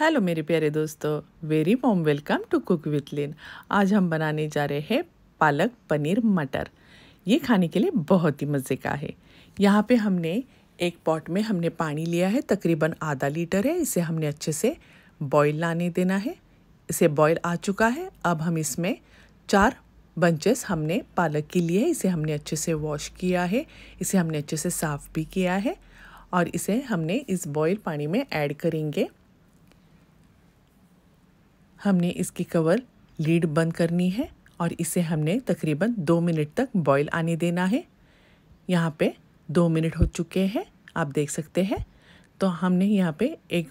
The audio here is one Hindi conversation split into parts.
हेलो मेरे प्यारे दोस्तों very warm welcome to cook with Lin आज हम बनाने जा रहे हैं पालक पनीर मटर ये खाने के लिए बहुत ही मज़े का है यहाँ पे हमने एक पॉट में हमने पानी लिया है तकरीबन आधा लीटर है इसे हमने अच्छे से बॉईल लाने देना है इसे बॉईल आ चुका है अब हम इसमें चार बंचेस हमने पालक के लिए है इसे हमने अच्छे से वॉश किया है इसे हमने अच्छे से साफ़ भी किया है और इसे हमने इस बॉयल पानी में ऐड करेंगे हमने इसकी कवर लीड बंद करनी है और इसे हमने तकरीबन दो मिनट तक बॉईल आने देना है यहाँ पे दो मिनट हो चुके हैं आप देख सकते हैं तो हमने यहाँ पे एक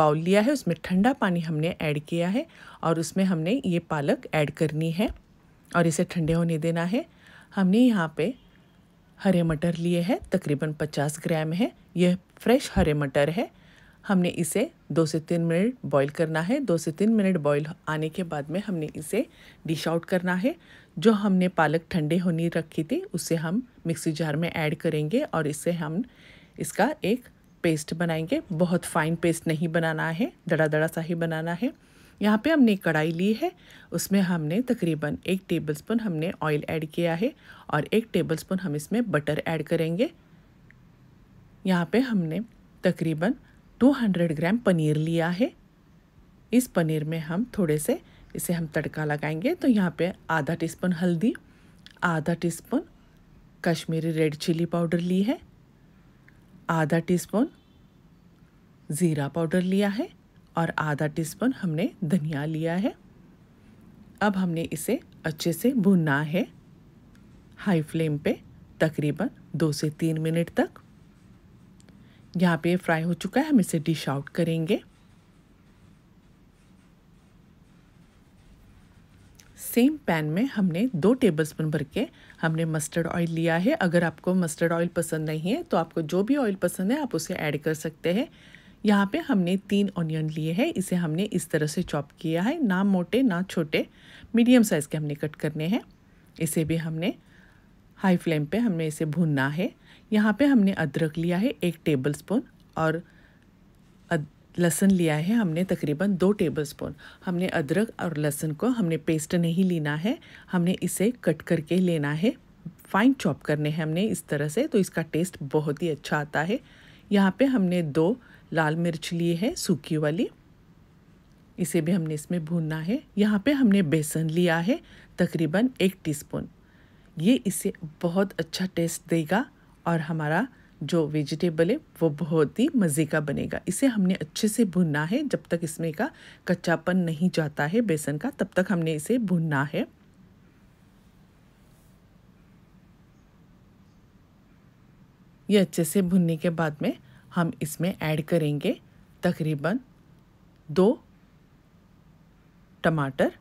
बाउल लिया है उसमें ठंडा पानी हमने ऐड किया है और उसमें हमने ये पालक ऐड करनी है और इसे ठंडे होने देना है हमने यहाँ पे हरे मटर लिए हैं तकरीबन 50 ग्राम है यह फ्रेश हरे मटर है हमने इसे दो से तीन मिनट बॉईल करना है दो से तीन मिनट बॉईल आने के बाद में हमने इसे डिश आउट करना है जो हमने पालक ठंडे होने रखी थी उसे हम मिक्सी जार में ऐड करेंगे और इससे हम इसका एक पेस्ट बनाएंगे बहुत फाइन पेस्ट नहीं बनाना है दड़ा दड़ा सा ही बनाना है यहाँ पे हमने कढ़ाई ली है उसमें हमने तकरीबन एक टेबलस्पून हमने ऑयल ऐड किया है और एक टेबलस्पून हम इसमें बटर ऐड करेंगे यहाँ पे हमने तकरीबन 200 ग्राम पनीर लिया है इस पनीर में हम थोड़े से इसे हम तड़का लगाएंगे तो यहाँ पे आधा टीस्पून हल्दी आधा teaspoon Kashmiri red chilli powder ली है आधा टीस्पून ज़ीरा पाउडर लिया है और आधा टीस्पून हमने धनिया लिया है अब हमने इसे अच्छे से भुनना है हाई फ्लेम पे तकरीबन दो से तीन मिनट तक यहाँ पे फ्राई हो चुका है हम इसे डिश आउट करेंगे सेम पैन में हमने दो टेबल स्पून भर के हमने मस्टर्ड ऑयल लिया है अगर आपको मस्टर्ड ऑयल पसंद नहीं है तो आपको जो भी ऑयल पसंद है आप उसे ऐड कर सकते हैं यहाँ पे हमने तीन ऑनियन लिए हैं इसे हमने इस तरह से चॉप किया है ना मोटे ना छोटे मीडियम साइज़ के हमने कट करने हैं इसे भी हमने हाई फ्लेम पे हमने इसे भूनना है यहाँ पे हमने अदरक लिया है एक टेबल स्पून और लहसन लिया है हमने तकरीबन दो टेबल स्पून हमने अदरक और लहसुन को हमने पेस्ट नहीं लेना है हमने इसे कट करके लेना है फाइन चॉप करने हैं हमने इस तरह से तो इसका टेस्ट बहुत ही अच्छा आता है यहाँ पे हमने दो लाल मिर्च ली है सूखी वाली इसे भी हमने इसमें भूनना है यहाँ पे हमने बेसन लिया है तकरीबन एक टीस्पून ये इसे बहुत अच्छा टेस्ट देगा और हमारा जो वेजिटेबल है वो बहुत ही मज़े का बनेगा इसे हमने अच्छे से भुनना है जब तक इसमें का कच्चापन नहीं जाता है बेसन का तब तक हमने इसे भुनना है ये अच्छे से भुनने के बाद में हम इसमें ऐड करेंगे तकरीबन दो टमाटर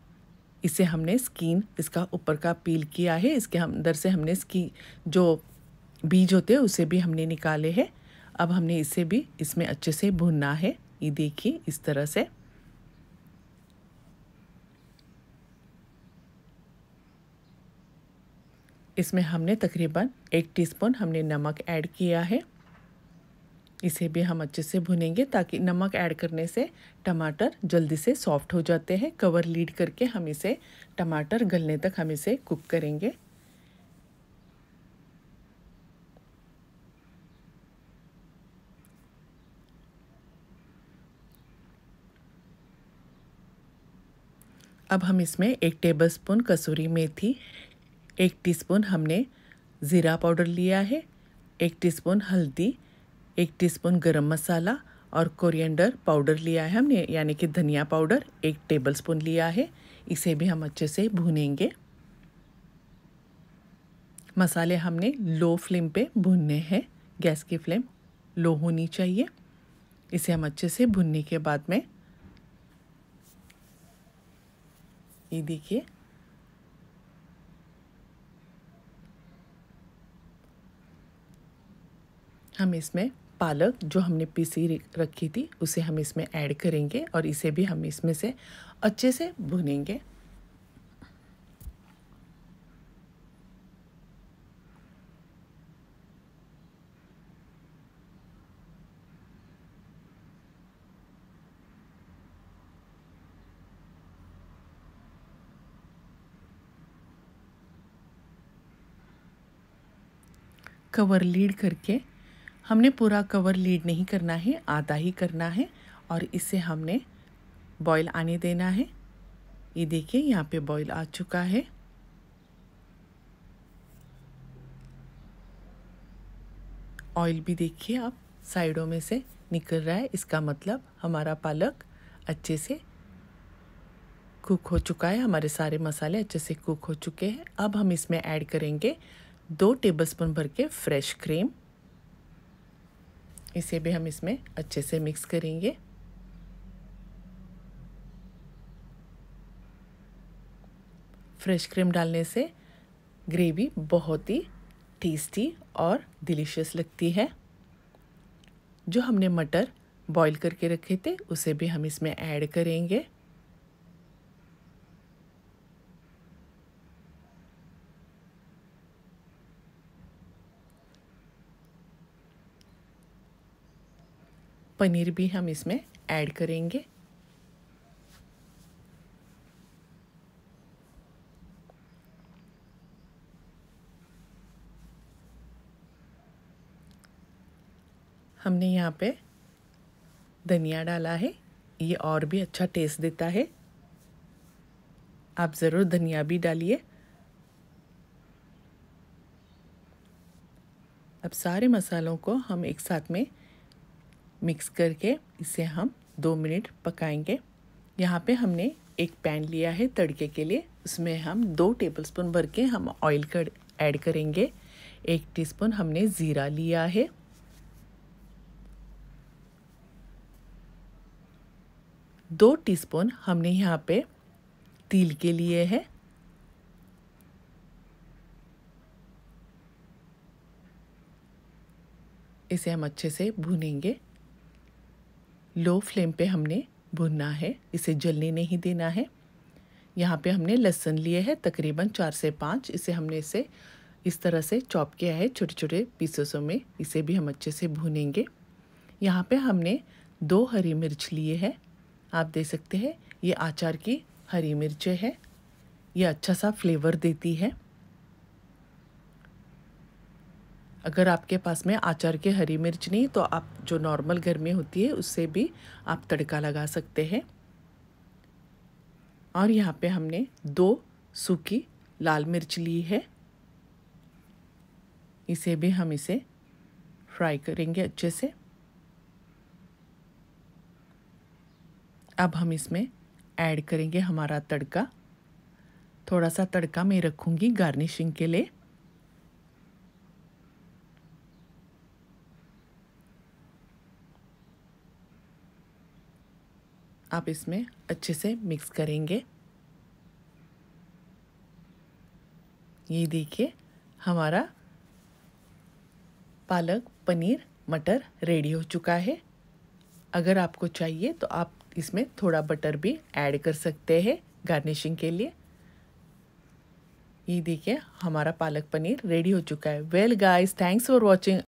इसे हमने स्किन इसका ऊपर का पील किया है इसके अंदर से हमने स्की जो बीज होते हैं उसे भी हमने निकाले हैं अब हमने इसे भी इसमें अच्छे से भुनना है ये देखिए इस तरह से इसमें हमने तकरीबन एक टीस्पून हमने नमक ऐड किया है इसे भी हम अच्छे से भुनेंगे ताकि नमक ऐड करने से टमाटर जल्दी से सॉफ्ट हो जाते हैं कवर लीड करके हम इसे टमाटर गलने तक हम इसे कुक करेंगे अब हम इसमें एक टेबलस्पून कसूरी मेथी एक टीस्पून हमने ज़ीरा पाउडर लिया है एक टीस्पून हल्दी एक टीस्पून गरम मसाला और कोरिएंडर पाउडर लिया है हमने यानी कि धनिया पाउडर एक टेबलस्पून लिया है इसे भी हम अच्छे से भूनेंगे मसाले हमने लो फ्लेम पे भूनने हैं गैस की फ्लेम लो होनी चाहिए इसे हम अच्छे से भुनने के बाद में ये देखिए हम इसमें पालक जो हमने पीसी रखी थी उसे हम इसमें ऐड करेंगे और इसे भी हम इसमें से अच्छे से भुनेंगे कवर लीड करके हमने पूरा कवर लीड नहीं करना है आधा ही करना है और इसे हमने बॉईल आने देना है ये देखिए यहाँ पे बॉईल आ चुका है ऑयल भी देखिए आप साइडों में से निकल रहा है इसका मतलब हमारा पालक अच्छे से कुक हो चुका है हमारे सारे मसाले अच्छे से कुक हो चुके हैं अब हम इसमें ऐड करेंगे दो टेबलस्पून भर के फ्रेश क्रीम इसे भी हम इसमें अच्छे से मिक्स करेंगे फ्रेश क्रीम डालने से ग्रेवी बहुत ही टेस्टी और डिलीशियस लगती है जो हमने मटर बॉईल करके रखे थे उसे भी हम इसमें ऐड करेंगे पनीर भी हम इसमें ऐड करेंगे हमने यहाँ पे धनिया डाला है ये और भी अच्छा टेस्ट देता है आप ज़रूर धनिया भी डालिए अब सारे मसालों को हम एक साथ में मिक्स करके इसे हम दो मिनट पकाएंगे यहाँ पे हमने एक पैन लिया है तड़के के लिए उसमें हम दो टेबलस्पून भर के हम ऑयल कर ऐड करेंगे एक टीस्पून हमने ज़ीरा लिया है दो टीस्पून हमने यहाँ पे तिल के लिए है इसे हम अच्छे से भूनेंगे लो फ्लेम पे हमने भुनना है इसे जलने नहीं देना है यहाँ पे हमने लहसुन लिए है तकरीबन चार से पाँच इसे हमने इसे इस तरह से चॉप किया है छोटे छोटे पीसेसों में इसे भी हम अच्छे से भूनेंगे यहाँ पे हमने दो हरी मिर्च लिए है आप देख सकते हैं ये आचार की हरी मिर्चें है ये अच्छा सा फ्लेवर देती है अगर आपके पास में आचार के हरी मिर्च नहीं तो आप जो नॉर्मल घर में होती है उससे भी आप तड़का लगा सकते हैं और यहाँ पे हमने दो सूखी लाल मिर्च ली है इसे भी हम इसे फ्राई करेंगे अच्छे से अब हम इसमें ऐड करेंगे हमारा तड़का थोड़ा सा तड़का मैं रखूँगी गार्निशिंग के लिए आप इसमें अच्छे से मिक्स करेंगे ये देखिए हमारा पालक पनीर मटर रेडी हो चुका है अगर आपको चाहिए तो आप इसमें थोड़ा बटर भी ऐड कर सकते हैं गार्निशिंग के लिए ये देखिए हमारा पालक पनीर रेडी हो चुका है well guys thanks for watching